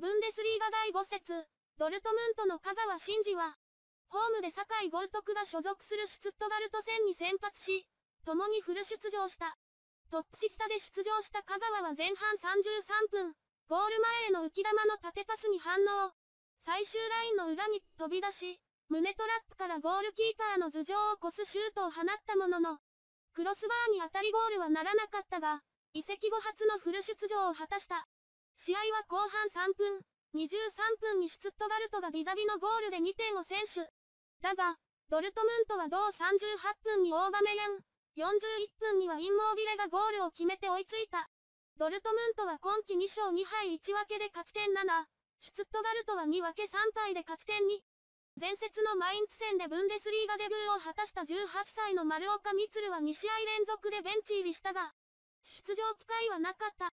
ブンデスリーガ第5節、ドルトムントの香川真司は、ホームで酒井豪徳が所属するシュツットガルト戦に先発し、共にフル出場した。トップタで出場した香川は前半33分、ゴール前への浮き玉の縦パスに反応。最終ラインの裏に飛び出し、胸トラップからゴールキーパーの頭上を越すシュートを放ったものの、クロスバーに当たりゴールはならなかったが、移籍後初のフル出場を果たした。試合は後半3分、23分にシュツットガルトがビダビのゴールで2点を先取。だが、ドルトムントは同38分に大場メ四ン、41分にはインモービレがゴールを決めて追いついた。ドルトムントは今季2勝2敗1分けで勝ち点7、シュツットガルトは2分け3敗で勝ち点2。前節のマインツ戦でブンデスリーガデビューを果たした18歳の丸岡光は2試合連続でベンチ入りしたが、出場機会はなかった。